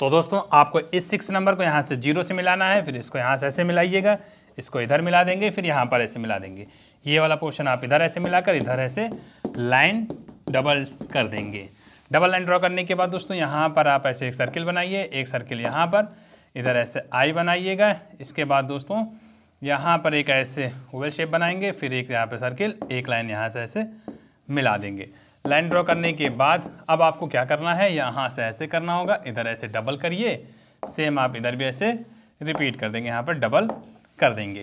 तो दोस्तों आपको इस सिक्स नंबर को यहाँ से जीरो से मिलाना है फिर इसको यहाँ से ऐसे मिलाइएगा इसको इधर मिला देंगे फिर यहाँ पर ऐसे मिला देंगे ये वाला पोर्शन आप इधर ऐसे मिलाकर इधर ऐसे लाइन डबल कर देंगे डबल लाइन ड्रॉ करने के बाद दोस्तों यहाँ पर आप ऐसे एक सर्किल बनाइए एक सर्किल यहाँ पर इधर ऐसे आई बनाइएगा इसके बाद दोस्तों यहाँ पर एक ऐसे ओवल शेप बनाएंगे फिर एक यहाँ पर सर्किल एक लाइन यहाँ से ऐसे मिला देंगे लाइन ड्रॉ करने के बाद अब आपको क्या करना है यहाँ से ऐसे करना होगा इधर ऐसे डबल करिए सेम आप इधर भी ऐसे रिपीट कर देंगे यहाँ पर डबल कर देंगे